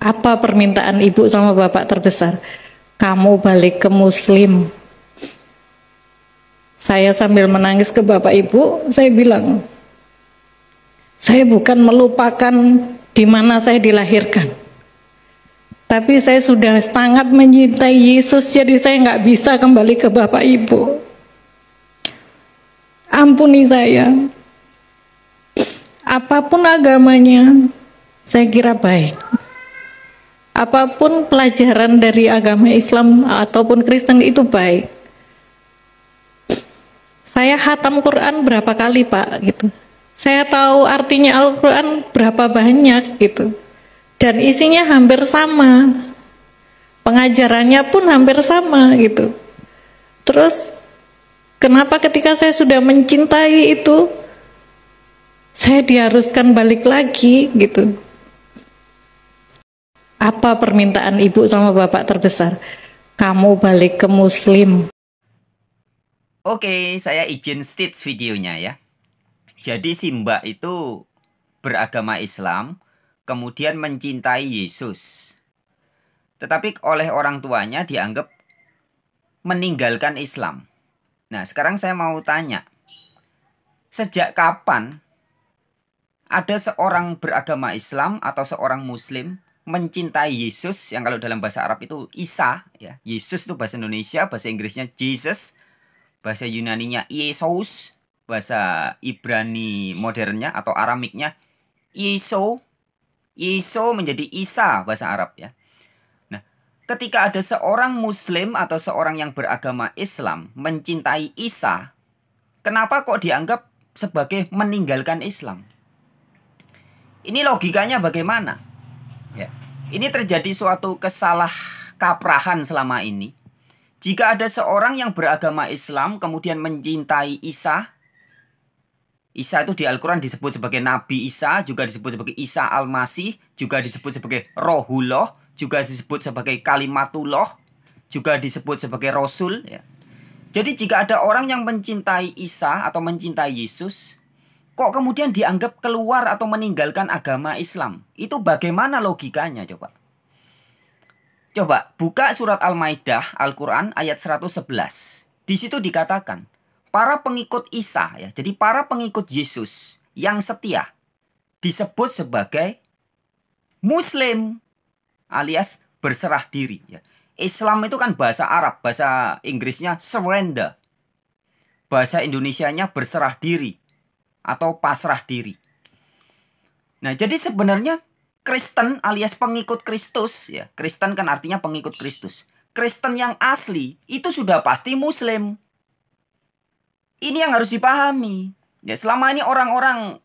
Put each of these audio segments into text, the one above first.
Apa permintaan ibu sama bapak terbesar? Kamu balik ke muslim. Saya sambil menangis ke bapak ibu, saya bilang, saya bukan melupakan di mana saya dilahirkan. Tapi saya sudah sangat mencintai Yesus, jadi saya nggak bisa kembali ke bapak ibu. Ampuni saya. Apapun agamanya, saya kira baik apapun pelajaran dari agama Islam ataupun Kristen itu baik. Saya hatam Quran berapa kali pak gitu. Saya tahu artinya Al-Quran berapa banyak gitu. Dan isinya hampir sama. Pengajarannya pun hampir sama gitu. Terus kenapa ketika saya sudah mencintai itu saya diharuskan balik lagi gitu apa permintaan ibu sama bapak terbesar? Kamu balik ke muslim. Oke, saya izin stitch videonya ya. Jadi si mbak itu beragama Islam, kemudian mencintai Yesus. Tetapi oleh orang tuanya dianggap meninggalkan Islam. Nah, sekarang saya mau tanya. Sejak kapan ada seorang beragama Islam atau seorang muslim mencintai Yesus yang kalau dalam bahasa Arab itu Isa ya. Yesus itu bahasa Indonesia, bahasa Inggrisnya Jesus, bahasa Yunani nya Yesus, bahasa Ibrani modernnya atau Aramiknya Yeso. Yeso menjadi Isa bahasa Arab ya. Nah, ketika ada seorang muslim atau seorang yang beragama Islam mencintai Isa, kenapa kok dianggap sebagai meninggalkan Islam? Ini logikanya bagaimana? Ya. Ini terjadi suatu kesalah kaprahan selama ini. Jika ada seorang yang beragama Islam kemudian mencintai Isa, Isa itu di Al-Quran disebut sebagai Nabi Isa, juga disebut sebagai Isa Al-Masih, juga disebut sebagai Rohullah, juga disebut sebagai Kalimatullah, juga disebut sebagai Rasul. Ya. Jadi jika ada orang yang mencintai Isa atau mencintai Yesus, kok kemudian dianggap keluar atau meninggalkan agama Islam? Itu bagaimana logikanya coba? Coba buka surat Al-Maidah Al-Qur'an ayat 111. Di situ dikatakan, para pengikut Isa ya, jadi para pengikut Yesus yang setia disebut sebagai muslim alias berserah diri ya. Islam itu kan bahasa Arab, bahasa Inggrisnya surrender. Bahasa Indonesianya berserah diri atau pasrah diri. Nah, jadi sebenarnya Kristen alias pengikut Kristus ya, Kristen kan artinya pengikut Kristus. Kristen yang asli itu sudah pasti muslim. Ini yang harus dipahami. Ya, selama ini orang-orang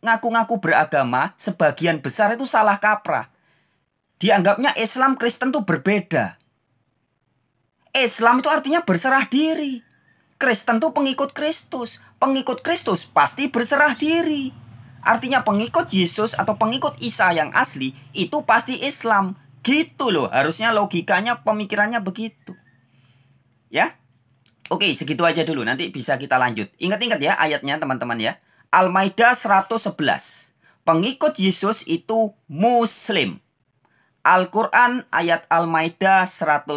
ngaku-ngaku beragama, sebagian besar itu salah kaprah. Dianggapnya Islam Kristen itu berbeda. Islam itu artinya berserah diri. Kristen tuh pengikut Kristus. Pengikut Kristus pasti berserah diri. Artinya pengikut Yesus atau pengikut Isa yang asli itu pasti Islam. Gitu loh, harusnya logikanya pemikirannya begitu. Ya? Oke, segitu aja dulu. Nanti bisa kita lanjut. Ingat-ingat ya ayatnya teman-teman ya. Al-Maidah 111. Pengikut Yesus itu muslim. Al-Qur'an ayat Al-Maidah 111.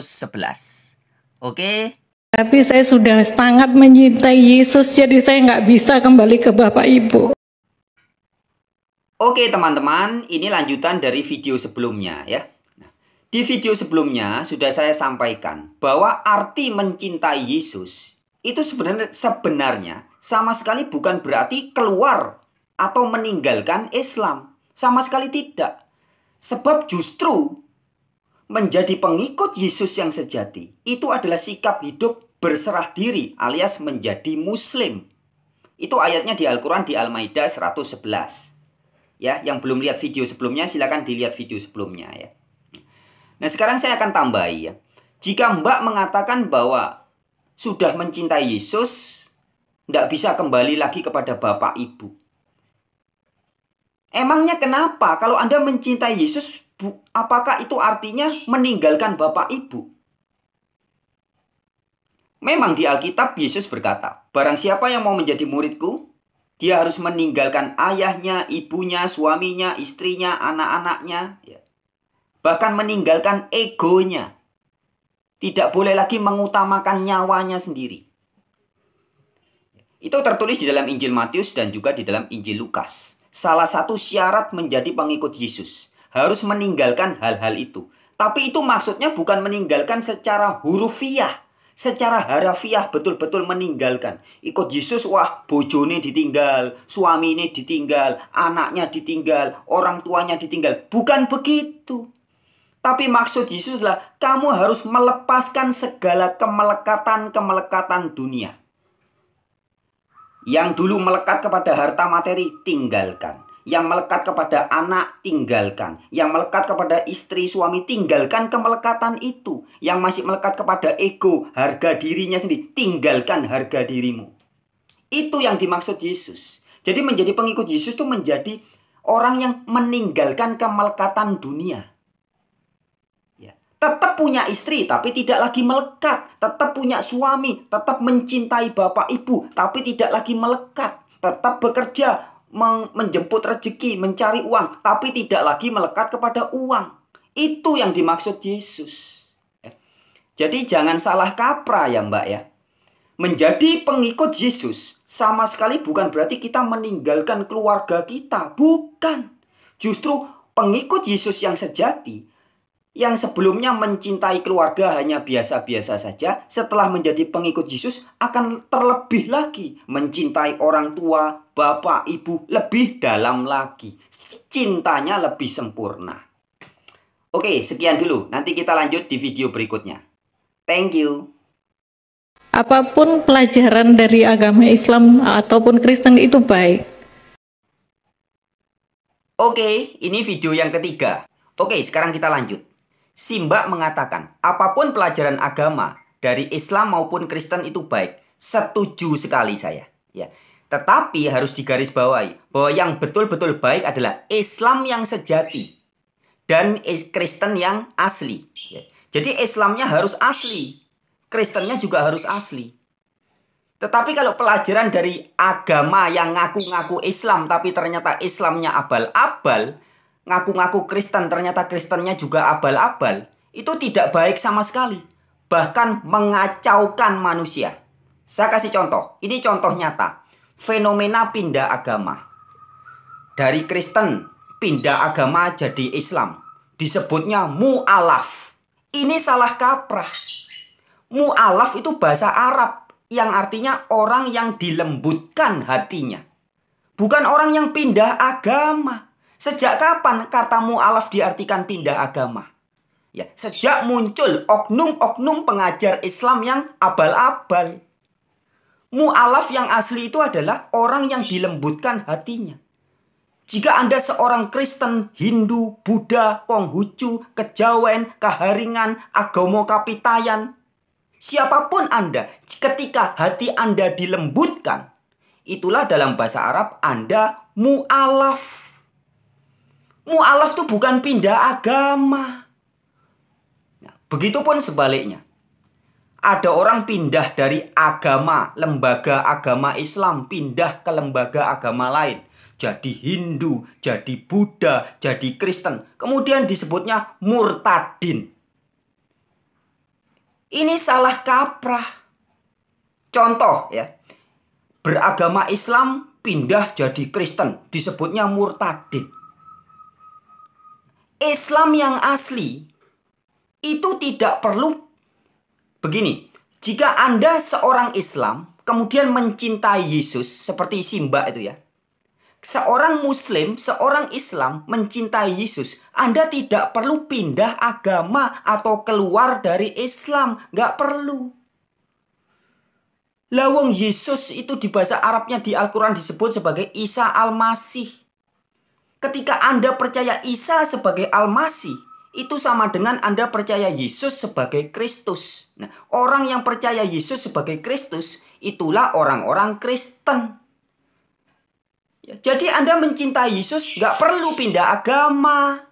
Oke? Tapi saya sudah sangat mencintai Yesus, jadi saya nggak bisa kembali ke Bapak Ibu. Oke teman-teman, ini lanjutan dari video sebelumnya ya. Nah, di video sebelumnya sudah saya sampaikan bahwa arti mencintai Yesus itu sebenarnya sebenarnya sama sekali bukan berarti keluar atau meninggalkan Islam. Sama sekali tidak. Sebab justru menjadi pengikut Yesus yang sejati itu adalah sikap hidup berserah diri alias menjadi muslim. Itu ayatnya di Al-Qur'an di Al-Maidah 111. Ya, yang belum lihat video sebelumnya silahkan dilihat video sebelumnya ya. Nah, sekarang saya akan tambahi ya. Jika Mbak mengatakan bahwa sudah mencintai Yesus, tidak bisa kembali lagi kepada Bapak Ibu. Emangnya kenapa kalau Anda mencintai Yesus apakah itu artinya meninggalkan bapak ibu? Memang di Alkitab Yesus berkata, barang siapa yang mau menjadi muridku, dia harus meninggalkan ayahnya, ibunya, suaminya, istrinya, anak-anaknya, ya. bahkan meninggalkan egonya. Tidak boleh lagi mengutamakan nyawanya sendiri. Itu tertulis di dalam Injil Matius dan juga di dalam Injil Lukas. Salah satu syarat menjadi pengikut Yesus harus meninggalkan hal-hal itu. Tapi itu maksudnya bukan meninggalkan secara hurufiah, secara harafiah betul-betul meninggalkan. Ikut Yesus, wah bojone ditinggal, suami ini ditinggal, anaknya ditinggal, orang tuanya ditinggal. Bukan begitu. Tapi maksud Yesus adalah kamu harus melepaskan segala kemelekatan-kemelekatan dunia. Yang dulu melekat kepada harta materi, tinggalkan. Yang melekat kepada anak tinggalkan, yang melekat kepada istri suami tinggalkan kemelekatan itu, yang masih melekat kepada ego, harga dirinya sendiri, tinggalkan harga dirimu. Itu yang dimaksud Yesus. Jadi menjadi pengikut Yesus itu menjadi orang yang meninggalkan kemelekatan dunia. Ya. Tetap punya istri tapi tidak lagi melekat, tetap punya suami, tetap mencintai bapak ibu tapi tidak lagi melekat, tetap bekerja menjemput rezeki, mencari uang, tapi tidak lagi melekat kepada uang. Itu yang dimaksud Yesus. Ya. Jadi jangan salah kaprah ya mbak ya. Menjadi pengikut Yesus sama sekali bukan berarti kita meninggalkan keluarga kita. Bukan. Justru pengikut Yesus yang sejati yang sebelumnya mencintai keluarga hanya biasa-biasa saja, setelah menjadi pengikut Yesus akan terlebih lagi mencintai orang tua, bapak, ibu lebih dalam lagi. Cintanya lebih sempurna. Oke, sekian dulu. Nanti kita lanjut di video berikutnya. Thank you. Apapun pelajaran dari agama Islam ataupun Kristen itu baik. Oke, ini video yang ketiga. Oke, sekarang kita lanjut. Simba mengatakan, apapun pelajaran agama dari Islam maupun Kristen itu baik. Setuju sekali saya. Ya. Tetapi harus digarisbawahi bahwa yang betul-betul baik adalah Islam yang sejati dan Kristen yang asli. Ya. Jadi Islamnya harus asli, Kristennya juga harus asli. Tetapi kalau pelajaran dari agama yang ngaku-ngaku Islam tapi ternyata Islamnya abal-abal, ngaku-ngaku Kristen ternyata Kristennya juga abal-abal, itu tidak baik sama sekali. Bahkan mengacaukan manusia. Saya kasih contoh, ini contoh nyata. Fenomena pindah agama. Dari Kristen pindah agama jadi Islam. Disebutnya mu'alaf. Ini salah kaprah. Mu'alaf itu bahasa Arab yang artinya orang yang dilembutkan hatinya. Bukan orang yang pindah agama. Sejak kapan kata mu'alaf diartikan pindah agama? Ya, sejak muncul oknum-oknum pengajar Islam yang abal-abal. Mu'alaf yang asli itu adalah orang yang dilembutkan hatinya. Jika Anda seorang Kristen, Hindu, Buddha, Konghucu, Kejawen, Kaharingan, Agomo Kapitayan, siapapun Anda, ketika hati Anda dilembutkan, itulah dalam bahasa Arab Anda mu'alaf. Mu'alaf itu bukan pindah agama. Nah, begitupun sebaliknya. Ada orang pindah dari agama, lembaga agama Islam, pindah ke lembaga agama lain. Jadi Hindu, jadi Buddha, jadi Kristen. Kemudian disebutnya murtadin. Ini salah kaprah. Contoh ya, beragama Islam pindah jadi Kristen, disebutnya murtadin. Islam yang asli itu tidak perlu begini. Jika Anda seorang Islam, kemudian mencintai Yesus seperti Simba itu ya. Seorang Muslim, seorang Islam mencintai Yesus. Anda tidak perlu pindah agama atau keluar dari Islam. Nggak perlu. Lawang Yesus itu di bahasa Arabnya di Al-Quran disebut sebagai Isa Al-Masih. Ketika Anda percaya Isa sebagai al itu sama dengan Anda percaya Yesus sebagai Kristus. Nah, orang yang percaya Yesus sebagai Kristus itulah orang-orang Kristen. Ya, jadi Anda mencintai Yesus nggak perlu pindah agama.